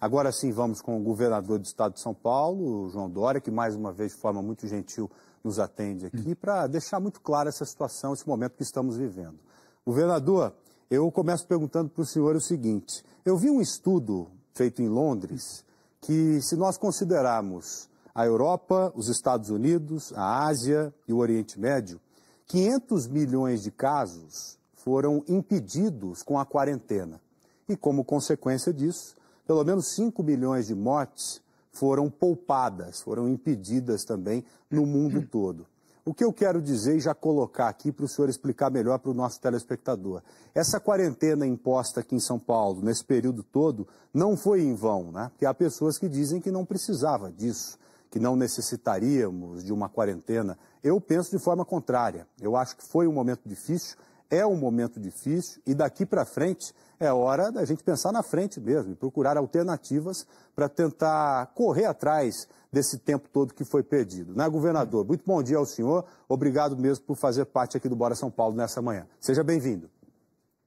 Agora sim, vamos com o governador do estado de São Paulo, João Dória, que mais uma vez, de forma muito gentil, nos atende aqui, hum. para deixar muito clara essa situação, esse momento que estamos vivendo. Governador, eu começo perguntando para o senhor o seguinte: eu vi um estudo feito em Londres que, se nós considerarmos a Europa, os Estados Unidos, a Ásia e o Oriente Médio, 500 milhões de casos foram impedidos com a quarentena. E, como consequência disso, pelo menos 5 milhões de mortes foram poupadas, foram impedidas também no mundo todo. O que eu quero dizer e já colocar aqui para o senhor explicar melhor para o nosso telespectador. Essa quarentena imposta aqui em São Paulo, nesse período todo, não foi em vão, né? Porque há pessoas que dizem que não precisava disso, que não necessitaríamos de uma quarentena. Eu penso de forma contrária. Eu acho que foi um momento difícil, é um momento difícil e daqui para frente é hora da gente pensar na frente mesmo e procurar alternativas para tentar correr atrás desse tempo todo que foi perdido. Né, governador? Muito bom dia ao senhor. Obrigado mesmo por fazer parte aqui do Bora São Paulo nessa manhã. Seja bem-vindo.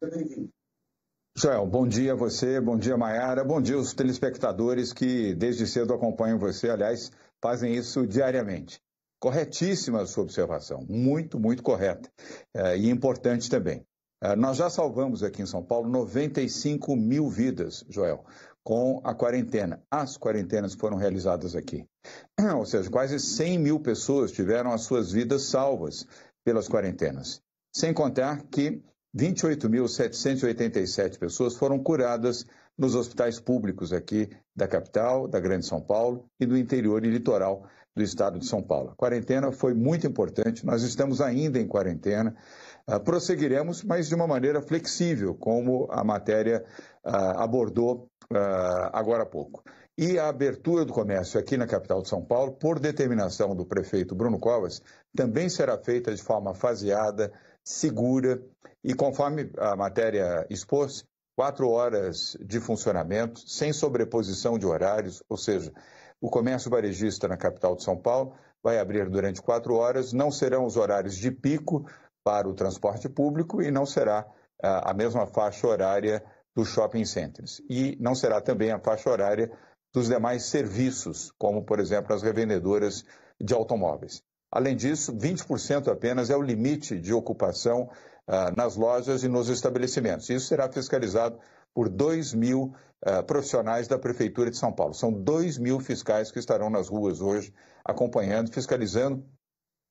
Seja bem-vindo. Joel, bom dia a você, bom dia Maiara, bom dia os telespectadores que desde cedo acompanham você, aliás, fazem isso diariamente. Corretíssima a sua observação, muito, muito correta é, e importante também. É, nós já salvamos aqui em São Paulo 95 mil vidas, Joel, com a quarentena. As quarentenas foram realizadas aqui. Ou seja, quase 100 mil pessoas tiveram as suas vidas salvas pelas quarentenas. Sem contar que 28.787 pessoas foram curadas nos hospitais públicos aqui da capital, da Grande São Paulo e do interior e litoral do estado de São Paulo. A quarentena foi muito importante, nós estamos ainda em quarentena, ah, prosseguiremos, mas de uma maneira flexível, como a matéria ah, abordou ah, agora há pouco. E a abertura do comércio aqui na capital de São Paulo, por determinação do prefeito Bruno Covas, também será feita de forma faseada, segura e, conforme a matéria expôs, quatro horas de funcionamento, sem sobreposição de horários, ou seja, o comércio varejista na capital de São Paulo vai abrir durante quatro horas, não serão os horários de pico para o transporte público e não será ah, a mesma faixa horária dos shopping centers. E não será também a faixa horária dos demais serviços, como, por exemplo, as revendedoras de automóveis. Além disso, 20% apenas é o limite de ocupação ah, nas lojas e nos estabelecimentos. Isso será fiscalizado por 2 mil eh, profissionais da Prefeitura de São Paulo. São 2 mil fiscais que estarão nas ruas hoje acompanhando, fiscalizando,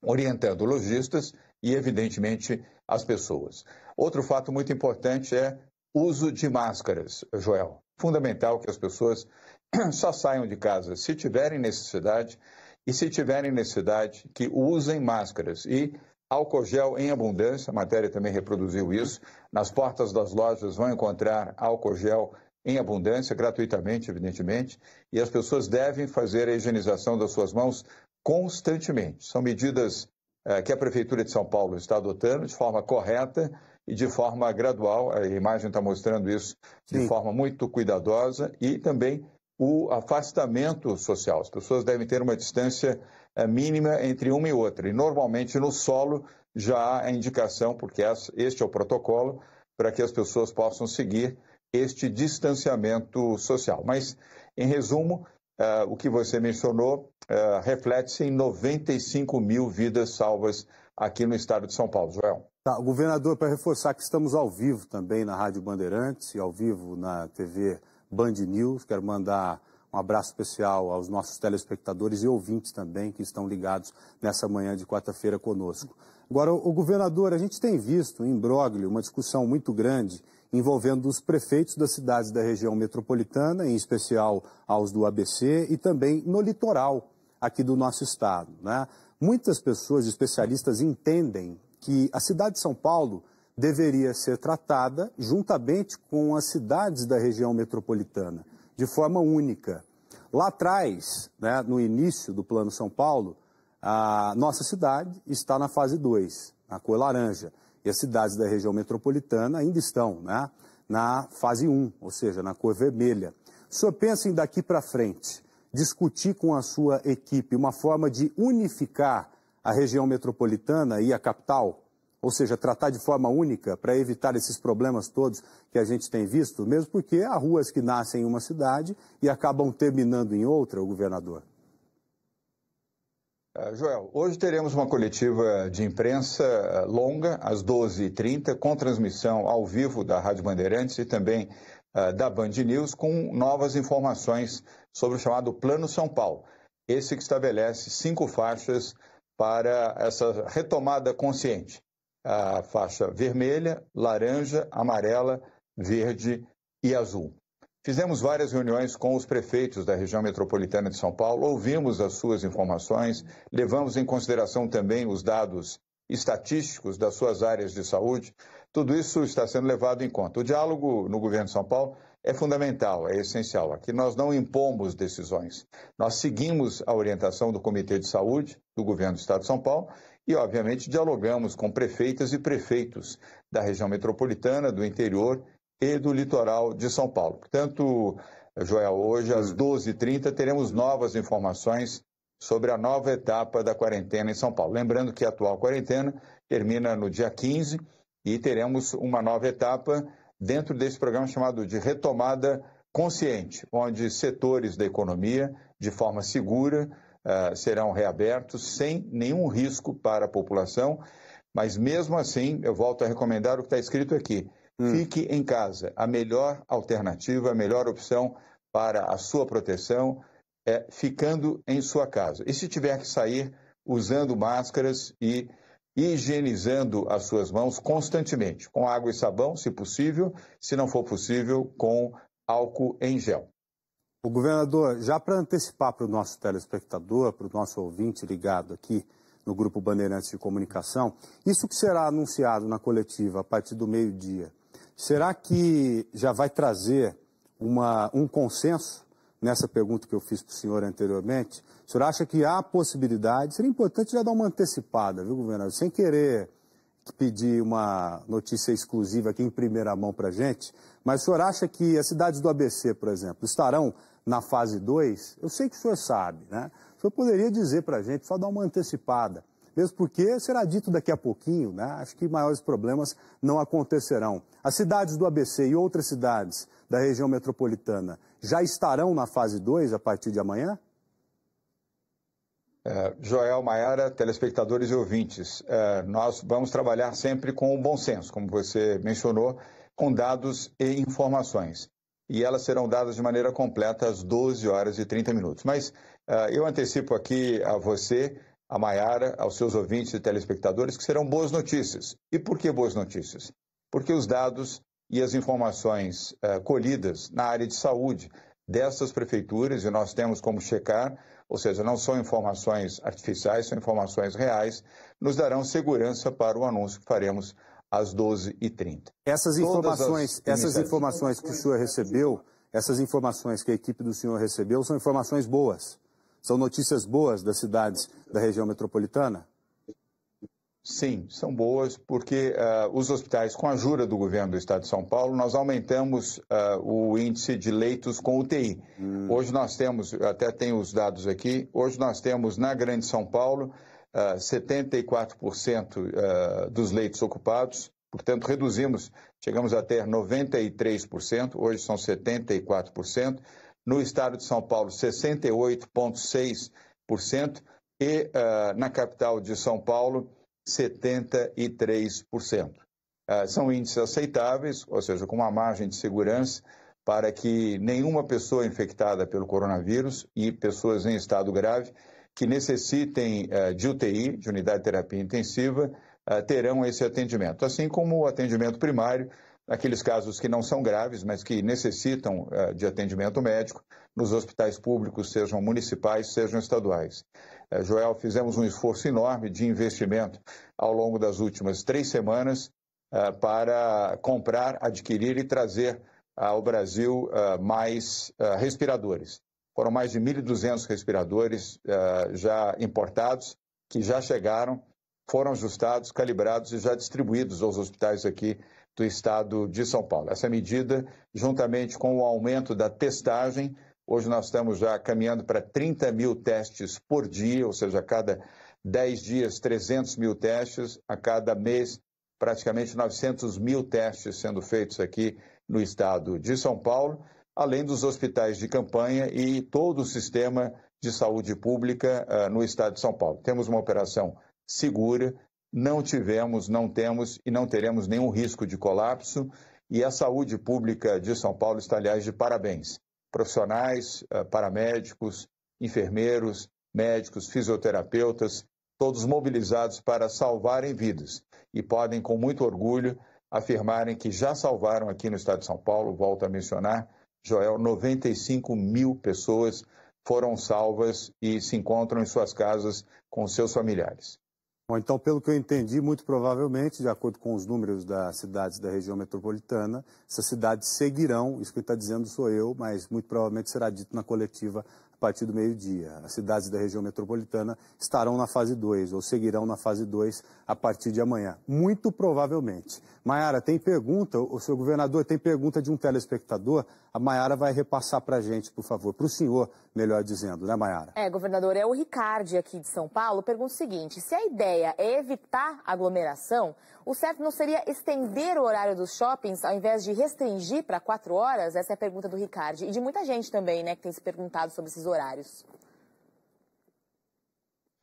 orientando lojistas e, evidentemente, as pessoas. Outro fato muito importante é uso de máscaras, Joel. Fundamental que as pessoas só saiam de casa se tiverem necessidade e se tiverem necessidade que usem máscaras e álcool gel em abundância, a matéria também reproduziu isso. Nas portas das lojas vão encontrar álcool gel em abundância, gratuitamente, evidentemente, e as pessoas devem fazer a higienização das suas mãos constantemente. São medidas eh, que a Prefeitura de São Paulo está adotando de forma correta e de forma gradual. A imagem está mostrando isso de Sim. forma muito cuidadosa e também o afastamento social. As pessoas devem ter uma distância eh, mínima entre uma e outra. E normalmente no solo já há a indicação, porque este é o protocolo, para que as pessoas possam seguir este distanciamento social. Mas, em resumo, uh, o que você mencionou uh, reflete-se em 95 mil vidas salvas aqui no estado de São Paulo. Joel. Tá, governador, para reforçar que estamos ao vivo também na Rádio Bandeirantes e ao vivo na TV Band News, quero mandar um abraço especial aos nossos telespectadores e ouvintes também que estão ligados nessa manhã de quarta-feira conosco. Agora, o governador, a gente tem visto em Broglie uma discussão muito grande envolvendo os prefeitos das cidades da região metropolitana, em especial aos do ABC, e também no litoral aqui do nosso estado. Né? Muitas pessoas, especialistas, entendem que a cidade de São Paulo deveria ser tratada juntamente com as cidades da região metropolitana, de forma única. Lá atrás, né, no início do Plano São Paulo, a nossa cidade está na fase 2, a cor laranja e as cidades da região metropolitana ainda estão né, na fase 1, ou seja, na cor vermelha. O senhor pensa em daqui para frente discutir com a sua equipe uma forma de unificar a região metropolitana e a capital? Ou seja, tratar de forma única para evitar esses problemas todos que a gente tem visto, mesmo porque há ruas que nascem em uma cidade e acabam terminando em outra, o governador? Ah, Joel, hoje teremos uma coletiva de imprensa ah, longa, às 12h30, com transmissão ao vivo da Rádio Bandeirantes e também uh, da Band News, com novas informações sobre o chamado Plano São Paulo. Esse que estabelece cinco faixas para essa retomada consciente. A faixa vermelha, laranja, amarela, verde e azul. Fizemos várias reuniões com os prefeitos da região metropolitana de São Paulo, ouvimos as suas informações, levamos em consideração também os dados estatísticos das suas áreas de saúde. Tudo isso está sendo levado em conta. O diálogo no governo de São Paulo é fundamental, é essencial. Aqui nós não impomos decisões. Nós seguimos a orientação do Comitê de Saúde do governo do Estado de São Paulo e, obviamente, dialogamos com prefeitas e prefeitos da região metropolitana, do interior e do litoral de São Paulo. Portanto, Joel, hoje às 12h30 teremos novas informações sobre a nova etapa da quarentena em São Paulo. Lembrando que a atual quarentena termina no dia 15 e teremos uma nova etapa dentro desse programa chamado de Retomada Consciente, onde setores da economia, de forma segura, ah, serão reabertos sem nenhum risco para a população. Mas mesmo assim, eu volto a recomendar o que está escrito aqui Hum. Fique em casa. A melhor alternativa, a melhor opção para a sua proteção é ficando em sua casa. E se tiver que sair, usando máscaras e higienizando as suas mãos constantemente, com água e sabão, se possível, se não for possível, com álcool em gel. O governador, já para antecipar para o nosso telespectador, para o nosso ouvinte ligado aqui no Grupo Bandeirantes de Comunicação, isso que será anunciado na coletiva a partir do meio-dia Será que já vai trazer uma, um consenso nessa pergunta que eu fiz para o senhor anteriormente? O senhor acha que há possibilidade? Seria importante já dar uma antecipada, viu, governador? Sem querer pedir uma notícia exclusiva aqui em primeira mão para a gente, mas o senhor acha que as cidades do ABC, por exemplo, estarão na fase 2? Eu sei que o senhor sabe, né? O senhor poderia dizer para a gente, só dar uma antecipada, mesmo porque será dito daqui a pouquinho, né? acho que maiores problemas não acontecerão. As cidades do ABC e outras cidades da região metropolitana já estarão na fase 2 a partir de amanhã? É, Joel Maiara, telespectadores e ouvintes, é, nós vamos trabalhar sempre com o bom senso, como você mencionou, com dados e informações. E elas serão dadas de maneira completa às 12 horas e 30 minutos. Mas é, eu antecipo aqui a você a Maiara, aos seus ouvintes e telespectadores, que serão boas notícias. E por que boas notícias? Porque os dados e as informações eh, colhidas na área de saúde dessas prefeituras, e nós temos como checar, ou seja, não são informações artificiais, são informações reais, nos darão segurança para o anúncio que faremos às 12h30. Essas informações, essas informações que o senhor recebeu, essas informações que a equipe do senhor recebeu, são informações boas. São notícias boas das cidades da região metropolitana? Sim, são boas, porque uh, os hospitais, com a ajuda do governo do Estado de São Paulo, nós aumentamos uh, o índice de leitos com UTI. Hum. Hoje nós temos, até tem os dados aqui, hoje nós temos na Grande São Paulo uh, ah, 74% dos leitos ocupados, portanto reduzimos, chegamos até 93%, hoje são 74% no estado de São Paulo 68,6% e uh, na capital de São Paulo 73%. Uh, ah, são índices aceitáveis, ou seja, com uma margem de segurança para que nenhuma pessoa infectada pelo coronavírus e pessoas em estado grave que necessitem uh, de UTI, de unidade de terapia intensiva, terão esse atendimento, assim como o atendimento primário Aqueles casos que não são graves, mas que necessitam eh, de atendimento médico, nos hospitais públicos, sejam municipais, sejam estaduais. Eh, Joel, fizemos um esforço enorme de investimento ao longo das últimas três semanas eh, para comprar, adquirir e trazer ao Brasil mais respiradores. Foram mais de 1.200 respiradores já importados, que já chegaram, foram ajustados, calibrados e já distribuídos aos hospitais aqui do estado de São Paulo. Essa medida, juntamente com o aumento da testagem, hoje nós estamos já caminhando para 30 mil testes por dia, ou seja, a cada 10 dias, 300 mil testes, a cada mês, praticamente 900 mil testes sendo feitos aqui no estado de São Paulo, além dos hospitais de campanha e todo o sistema de saúde pública uh, no estado de São Paulo. Temos uma operação segura, não tivemos, não temos e não teremos nenhum risco de colapso. E a saúde pública de São Paulo está, aliás, de parabéns. Profissionais, eh, paramédicos, enfermeiros, médicos, fisioterapeutas, todos mobilizados para salvarem vidas. E podem, com muito orgulho, afirmarem que já salvaram aqui no estado de São Paulo, volto a mencionar, Joel, 95 mil pessoas foram salvas e se encontram em suas casas com seus familiares. Bom, então, pelo que eu entendi, muito provavelmente, de acordo com os números das cidades da região metropolitana, essas cidades seguirão, isso que está dizendo sou eu, mas muito provavelmente será dito na coletiva a partir do meio-dia. As cidades da região metropolitana estarão na fase 2, ou seguirão na fase 2 a partir de amanhã. Muito provavelmente. Maiara, tem pergunta, o senhor governador tem pergunta de um telespectador? A Maiara vai repassar para a gente, por favor. Para o senhor, melhor dizendo, né, Mayara? É, governador, é o Ricardi aqui de São Paulo pergunta o seguinte: se a ideia é evitar aglomeração, o certo não seria estender o horário dos shoppings ao invés de restringir para quatro horas? Essa é a pergunta do Ricardi e de muita gente também, né, que tem se perguntado sobre esses horários.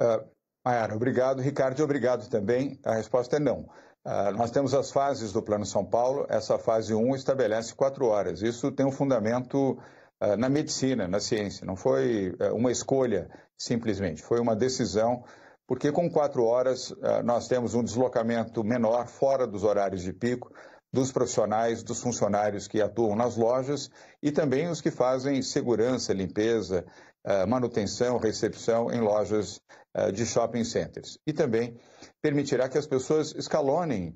Uh, Mayara, obrigado. Ricardo, obrigado também. A resposta é não. Uh, nós temos as fases do Plano São Paulo. Essa fase 1 estabelece quatro horas. Isso tem um fundamento ah, na medicina, na ciência. Não foi é, uma escolha, simplesmente, foi uma decisão, porque com quatro horas ah, nós temos um deslocamento menor, fora dos horários de pico, dos profissionais, dos funcionários que atuam nas lojas e também os que fazem segurança, limpeza, ah, manutenção, recepção em lojas de shopping centers. E também permitirá que as pessoas escalonem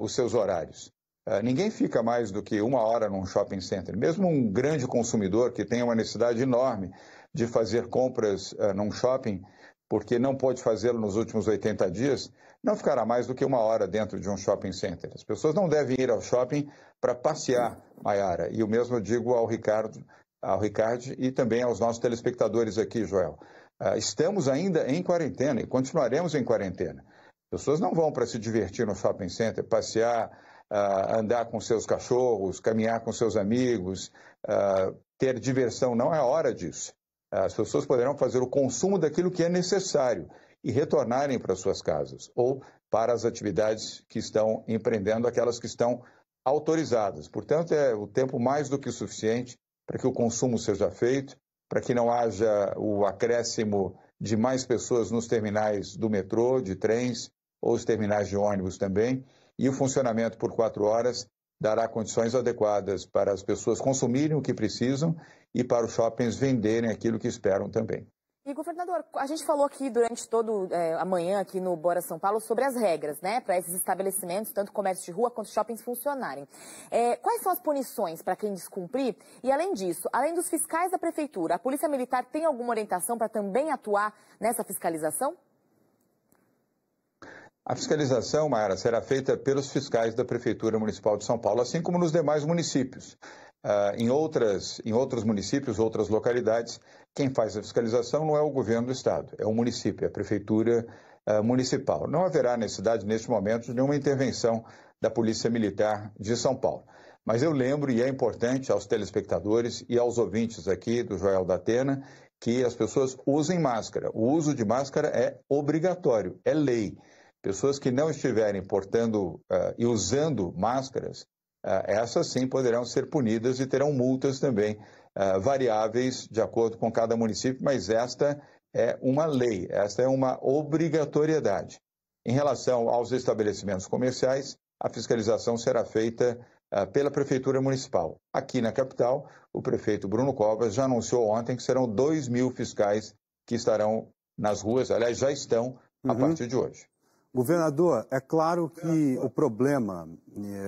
os seus horários. Eh, ninguém fica mais do que uma hora num shopping center. Mesmo um grande consumidor que tem uma necessidade enorme de fazer compras eh, num shopping, porque não pode fazê-lo nos últimos 80 dias, não ficará mais do que uma hora dentro de um shopping center. As pessoas não devem ir ao shopping para passear, Mayara. E o mesmo eu digo ao Ricardo, ao Ricardo e também aos nossos telespectadores aqui, Joel. Eh, estamos ainda em quarentena e continuaremos em quarentena. As pessoas não vão para se divertir no shopping center, passear uh, andar com seus cachorros, caminhar com seus amigos, uh, ter diversão. Não é hora disso. As pessoas poderão fazer o consumo daquilo que é necessário e retornarem para suas casas ou para as atividades que estão empreendendo, aquelas que estão autorizadas. Portanto, é o tempo mais do que suficiente para que o consumo seja feito, para que não haja o acréscimo de mais pessoas nos terminais do metrô, de trens ou os terminais de ônibus também e o funcionamento por quatro horas dará condições adequadas para as pessoas consumirem o que precisam e para os shoppings venderem aquilo que esperam também. E, governador, a gente falou aqui durante todo é, a manhã aqui no Bora São Paulo sobre as regras, né, para esses estabelecimentos, tanto comércio de rua quanto shoppings funcionarem. É, quais são as punições para quem descumprir? E, além disso, além dos fiscais da prefeitura, a Polícia Militar tem alguma orientação para também atuar nessa fiscalização? A fiscalização, Mayara, será feita pelos fiscais da Prefeitura Municipal de São Paulo, assim como nos demais municípios. Uh, em, outras, em outros municípios, outras localidades, quem faz a fiscalização não é o governo do Estado, é o município, é a Prefeitura uh, Municipal. Não haverá necessidade, neste momento, de nenhuma intervenção da Polícia Militar de São Paulo. Mas eu lembro, e é importante aos telespectadores e aos ouvintes aqui do Joel da Atena, que as pessoas usem máscara. O uso de máscara é obrigatório, é lei. Pessoas que não estiverem portando uh, e usando máscaras, uh, essas sim poderão ser punidas e terão multas também uh, variáveis de acordo com cada município, mas esta é uma lei, esta é uma obrigatoriedade. Em relação aos estabelecimentos comerciais, a fiscalização será feita pela Prefeitura Municipal. Aqui na capital, o prefeito Bruno Covas já anunciou ontem que serão 2 mil fiscais que estarão nas ruas, aliás, já estão a uhum. partir de hoje. Governador, é claro que o problema,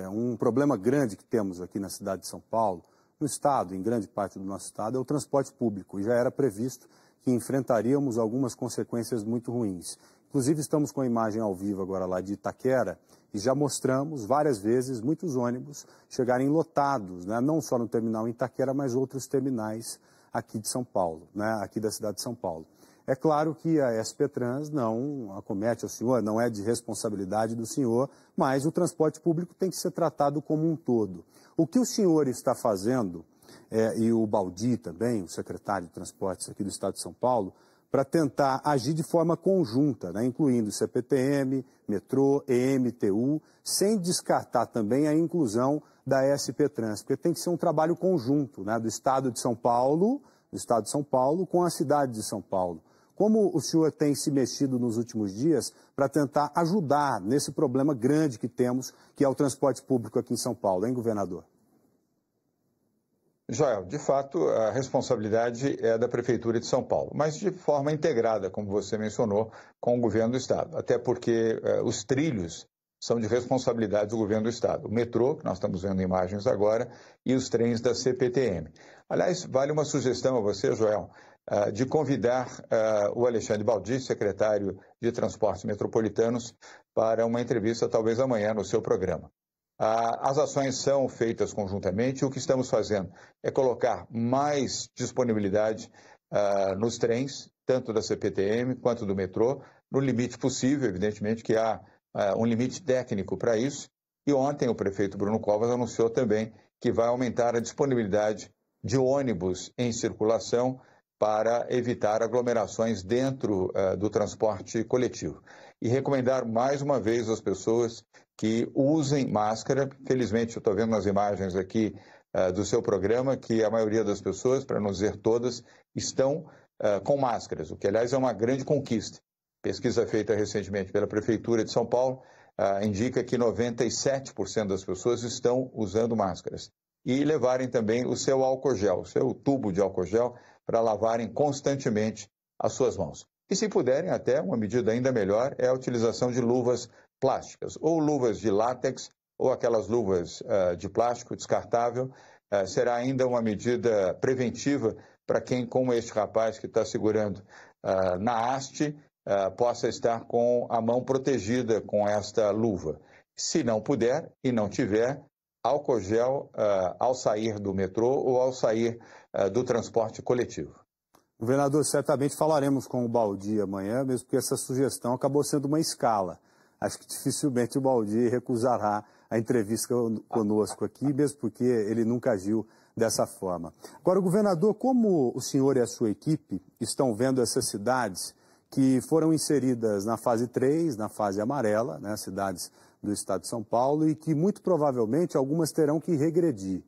é, um problema grande que temos aqui na cidade de São Paulo, no estado, em grande parte do nosso estado, é o transporte público. E já era previsto que enfrentaríamos algumas consequências muito ruins. Inclusive, estamos com a imagem ao vivo agora lá de Itaquera e já mostramos várias vezes muitos ônibus chegarem lotados, né? não só no terminal em Itaquera, mas outros terminais aqui de São Paulo, né? aqui da cidade de São Paulo. É claro que a SP Trans não acomete ao senhor, não é de responsabilidade do senhor, mas o transporte público tem que ser tratado como um todo. O que o senhor está fazendo, é, e o Baldi também, o secretário de Transportes aqui do Estado de São Paulo, para tentar agir de forma conjunta, né, incluindo CPTM, metrô, EMTU, sem descartar também a inclusão da SP Trans, porque tem que ser um trabalho conjunto né, do Estado de São Paulo, do Estado de São Paulo com a cidade de São Paulo. Como o senhor tem se mexido nos últimos dias para tentar ajudar nesse problema grande que temos, que é o transporte público aqui em São Paulo, hein, governador? Joel, de fato, a responsabilidade é da Prefeitura de São Paulo, mas de forma integrada, como você mencionou, com o governo do Estado. Até porque eh, os trilhos são de responsabilidade do governo do Estado. O metrô, que nós estamos vendo imagens agora, e os trens da CPTM. Aliás, vale uma sugestão a você, Joel, eh, de convidar eh, o Alexandre Baldi, secretário de Transportes Metropolitanos, para uma entrevista talvez amanhã no seu programa. Ah, as ações são feitas conjuntamente. O que estamos fazendo é colocar mais disponibilidade ah, nos trens, tanto da CPTM quanto do metrô, no limite possível, evidentemente que há eh, um limite técnico para isso. E ontem o prefeito Bruno Covas anunciou também que vai aumentar a disponibilidade de ônibus em circulação para evitar aglomerações dentro uh, do transporte coletivo. E recomendar mais uma vez às pessoas que usem máscara. Felizmente, eu estou vendo nas imagens aqui uh, do seu programa que a maioria das pessoas, para não dizer todas, estão uh, com máscaras, o que, aliás, é uma grande conquista. Pesquisa feita recentemente pela Prefeitura de São Paulo indica que 97% das pessoas estão usando máscaras e levarem também o seu álcool gel, o seu tubo de álcool gel, para lavarem constantemente as suas mãos. E se puderem, até uma medida ainda melhor é a utilização de luvas plásticas, ou luvas de látex, ou aquelas luvas uh, de plástico descartável. Uh, será ainda uma medida preventiva para quem, como este rapaz que está segurando uh, na haste, ah, possa estar com a mão protegida com esta luva. Se não puder e não tiver, álcool gel uh, ao sair do metrô ou ao sair uh, do transporte coletivo. Governador, certamente falaremos com o Baldi amanhã, mesmo porque essa sugestão acabou sendo uma escala. Acho que dificilmente o Baldi recusará a entrevista conosco aqui, mesmo porque ele nunca agiu dessa forma. Agora, governador, como o senhor e a sua equipe estão vendo essas cidades que foram inseridas na fase 3, na fase amarela, né, cidades do estado de São Paulo e que muito provavelmente algumas terão que regredir.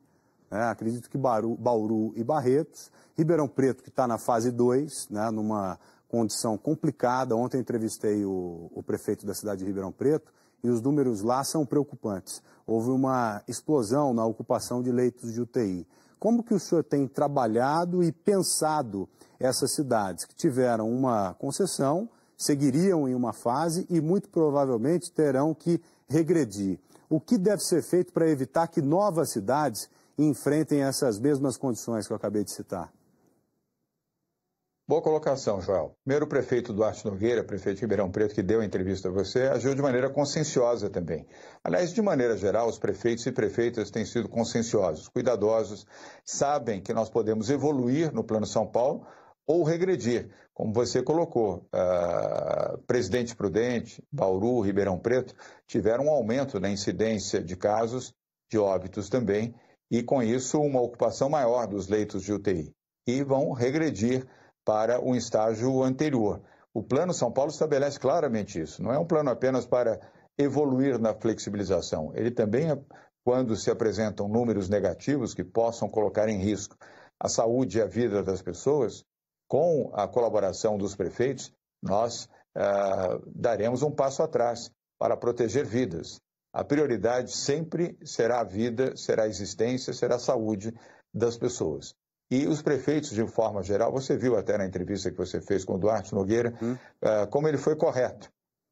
É, acredito que Bauru, Bauru, e Barretos, Ribeirão Preto, que está na fase 2, né, numa condição complicada. Ontem entrevistei o, o prefeito da cidade de Ribeirão Preto e os números lá são preocupantes. Houve uma explosão na ocupação de leitos de UTI. Como que o senhor tem trabalhado e pensado essas cidades que tiveram uma concessão, seguiriam em uma fase e muito provavelmente terão que regredir. O que deve ser feito para evitar que novas cidades enfrentem essas mesmas condições que eu acabei de citar? Boa colocação, Joel. Primeiro, o prefeito Duarte Nogueira, prefeito de Ribeirão Preto, que deu a entrevista a você, agiu de maneira conscienciosa também. Aliás, de maneira geral, os prefeitos e prefeitas têm sido conscienciosos, cuidadosos, sabem que nós podemos evoluir no Plano São Paulo, ou regredir, como você colocou. Uh, Presidente Prudente, Bauru, Ribeirão Preto tiveram um aumento na incidência de casos, de óbitos também, e com isso uma ocupação maior dos leitos de UTI. E vão regredir para o estágio anterior. O Plano São Paulo estabelece claramente isso. Não é um plano apenas para evoluir na flexibilização. Ele também, é quando se apresentam números negativos que possam colocar em risco a saúde e a vida das pessoas, com a colaboração dos prefeitos, nós ah, daremos um passo atrás para proteger vidas. A prioridade sempre será a vida, será a existência, será a saúde das pessoas. E os prefeitos, de forma geral, você viu até na entrevista que você fez com o Duarte Nogueira, hum. ah, como ele foi correto.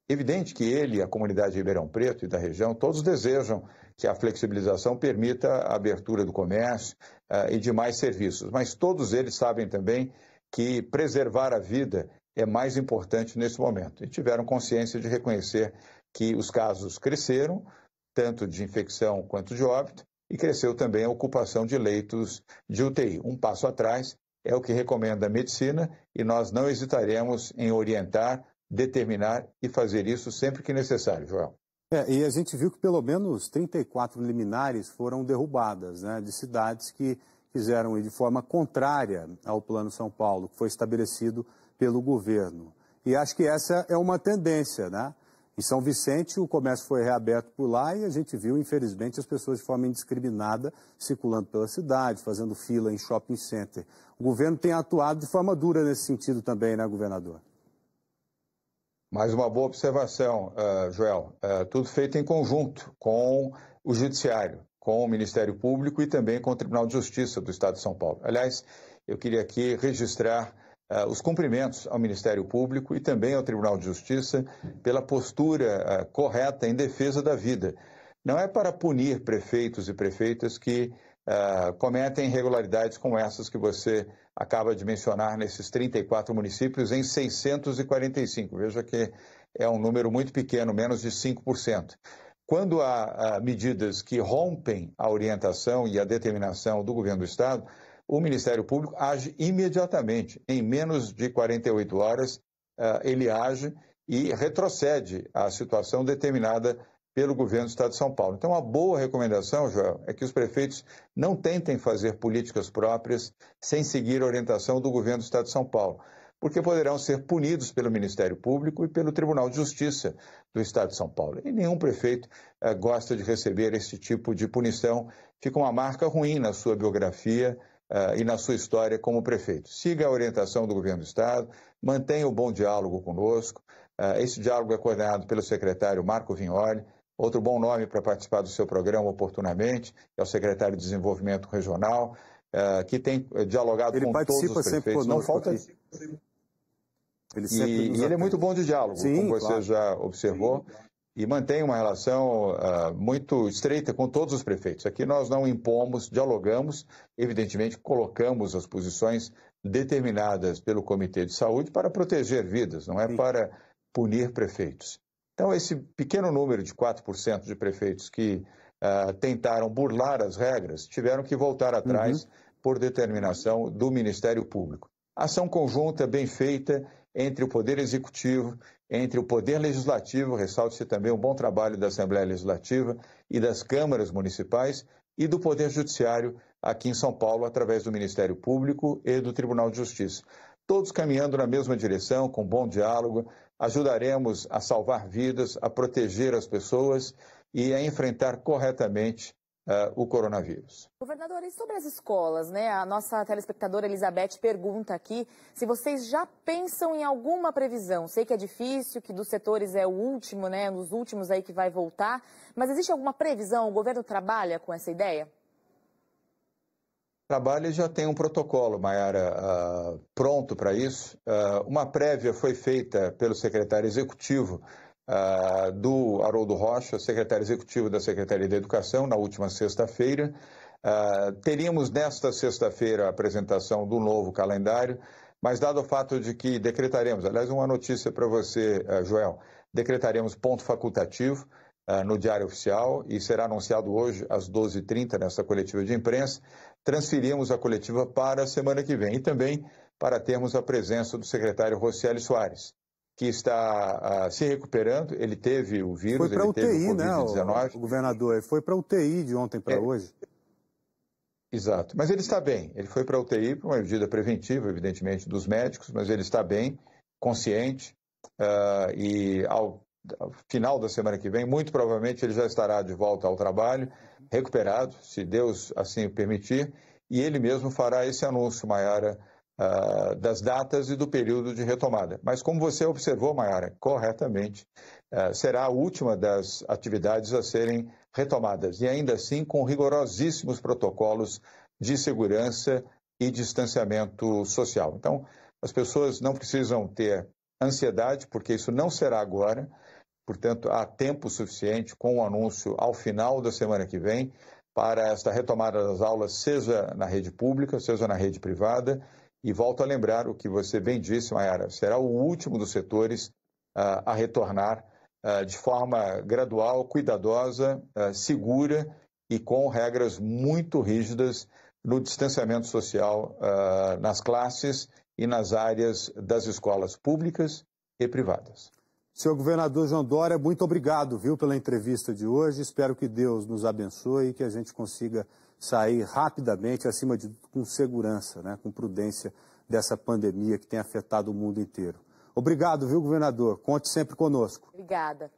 Evidente que ele, a comunidade de Ribeirão Preto e da região, todos desejam que a flexibilização permita a abertura do comércio uh, e de mais serviços, mas todos eles sabem também que preservar a vida é mais importante nesse momento. E tiveram consciência de reconhecer que os casos cresceram, tanto de infecção quanto de óbito, e cresceu também a ocupação de leitos de UTI. Um passo atrás é o que recomenda a medicina e nós não hesitaremos em orientar, determinar e fazer isso sempre que necessário, Joel. É, e a gente viu que pelo menos 34 liminares foram derrubadas, né, de cidades que fizeram de forma contrária ao Plano São Paulo, que foi estabelecido pelo governo. E acho que essa é uma tendência, né? Em São Vicente, o comércio foi reaberto por lá e a gente viu, infelizmente, as pessoas de forma indiscriminada circulando pela cidade, fazendo fila em shopping center. O governo tem atuado de forma dura nesse sentido também, né, governador? Mais uma boa observação, eh, Joel. Eh, tudo feito em conjunto com o judiciário com o Ministério Público e também com o Tribunal de Justiça do Estado de São Paulo. Aliás, eu queria aqui registrar uh, os cumprimentos ao Ministério Público e também ao Tribunal de Justiça pela postura uh, correta em defesa da vida. Não é para punir prefeitos e prefeitas que uh, cometem irregularidades como essas que você acaba de mencionar nesses 34 municípios em 645. Veja que é um número muito pequeno, menos de 5%. Quando há medidas que rompem a orientação e a determinação do governo do Estado, o Ministério Público age imediatamente. Em menos de 48 horas, ah, ele age e retrocede à situação determinada pelo governo do Estado de São Paulo. Então, uma boa recomendação, Joel, é que os prefeitos não tentem fazer políticas próprias sem seguir a orientação do governo do Estado de São Paulo porque poderão ser punidos pelo Ministério Público e pelo Tribunal de Justiça do Estado de São Paulo. E nenhum prefeito eh, gosta de receber esse tipo de punição. Fica uma marca ruim na sua biografia eh, e na sua história como prefeito. Siga a orientação do governo do Estado, mantenha o um bom diálogo conosco. Eh, esse diálogo é coordenado pelo secretário Marco Vignoli. Outro bom nome para participar do seu programa oportunamente é o secretário de Desenvolvimento Regional, eh, que tem dialogado Ele com todos os prefeitos. Conosco. Não falta. Aqui. Ele e, e ele é muito bom de diálogo, Sim, como você claro. já observou. Sim, E mantém uma relação uh, muito estreita com todos os prefeitos. Aqui nós não impomos, dialogamos, evidentemente colocamos as posições determinadas pelo Comitê de Saúde para proteger vidas, não é Sim. para punir prefeitos. Então, esse pequeno número de 4% de prefeitos que uh, tentaram burlar as regras tiveram que voltar atrás uhum. por determinação do Ministério Público. Ação conjunta, bem feita entre o Poder Executivo, entre o Poder Legislativo, ressalte-se também um bom trabalho da Assembleia Legislativa e das câmaras municipais, e do Poder Judiciário aqui em São Paulo, através do Ministério Público e do Tribunal de Justiça. Todos caminhando na mesma direção, com bom diálogo, ajudaremos a salvar vidas, a proteger as pessoas e a enfrentar corretamente uh, o coronavírus. Governador, e sobre as escolas, né? A nossa telespectadora Elizabeth pergunta aqui se vocês já pensam em alguma previsão. Sei que é difícil, que dos setores é o último, né? Nos últimos aí que vai voltar, mas existe alguma previsão? O governo trabalha com essa ideia? Trabalho já tem um protocolo, Maiara, uh, ah, pronto para isso. Uh, uma prévia foi feita pelo secretário executivo ah, do Haroldo Rocha, secretário executivo da Secretaria da Educação, na última sexta-feira. Uh, teríamos nesta sexta-feira a apresentação do novo calendário, mas dado o fato de que decretaremos, aliás, uma notícia para você, uh, Joel, decretaremos ponto facultativo uh, no Diário Oficial e será anunciado hoje às 12h30 nessa coletiva de imprensa. Transferimos a coletiva para a semana que vem e também para termos a presença do secretário Rocieli Soares que está uh, se recuperando. Ele teve o vírus, foi para UTI, né? O, o governador foi para UTI de ontem para é, hoje. Exato, mas ele está bem. Ele foi para UTI por uma medida preventiva, evidentemente, dos médicos, mas ele está bem, consciente uh, e ao, ao final da semana que vem, muito provavelmente ele já estará de volta ao trabalho, recuperado, se Deus assim o permitir, e ele mesmo fará esse anúncio, Maiara uh, das datas e do período de retomada. Mas, como você observou, Mayara, corretamente, uh, será a última das atividades a serem retomadas, e ainda assim com rigorosíssimos protocolos de segurança e distanciamento social. Então, as pessoas não precisam ter ansiedade, porque isso não será agora. Portanto, há tempo suficiente com o anúncio ao final da semana que vem para esta retomada das aulas, seja na rede pública, seja na rede privada, e volto a lembrar o que você bem disse, Mayara, será o último dos setores uh, a retornar uh, de forma gradual, cuidadosa, uh, segura e com regras muito rígidas no distanciamento social nas classes e nas áreas das escolas públicas e privadas. Senhor governador João Dória, muito obrigado, viu, pela entrevista de hoje. Espero que Deus nos abençoe e que a gente consiga sair rapidamente, acima de com segurança, né, com prudência dessa pandemia que tem afetado o mundo inteiro. Obrigado, viu, governador? Conte sempre conosco. Obrigada.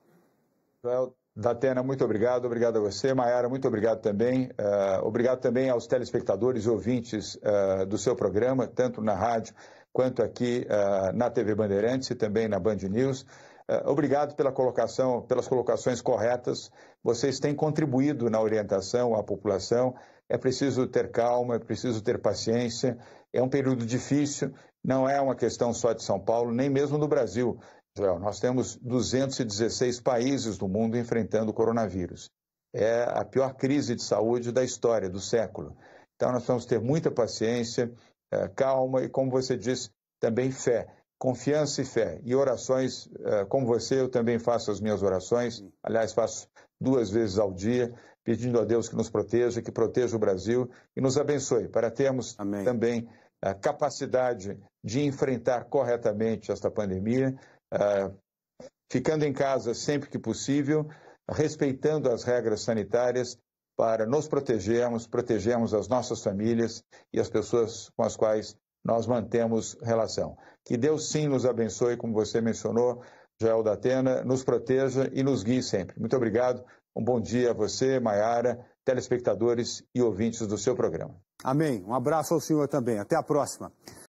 Joel Datena, muito obrigado. Obrigado a você. Maiara, muito obrigado também. Uh, obrigado também aos telespectadores e ouvintes uh, do seu programa, tanto na rádio quanto aqui uh, na TV Bandeirantes e também na Band News. Eh, obrigado pela colocação, pelas colocações corretas. Vocês têm contribuído na orientação à população. É preciso ter calma, é preciso ter paciência. É um período difícil, não é uma questão só de São Paulo, nem mesmo do Brasil. Nós temos 216 países do mundo enfrentando o coronavírus. É a pior crise de saúde da história, do século. Então, nós vamos ter muita paciência, eh, calma e, como você disse, também fé confiança e fé. E orações, eh, como você, eu também faço as minhas orações. Aliás, faço duas vezes ao dia, pedindo a Deus que nos proteja, que proteja o Brasil e nos abençoe, para termos Amém. também a capacidade de enfrentar corretamente esta pandemia, eh, ficando em casa sempre que possível, respeitando as regras sanitárias para nos protegermos, protegermos as nossas famílias e as pessoas com as quais nós mantemos relação. Que Deus sim nos abençoe, como você mencionou, Joel da Atena, nos proteja e nos guie sempre. Muito obrigado. Um bom dia a você, Maiara, telespectadores e ouvintes do seu programa. Amém. Um abraço ao senhor também. Até a próxima.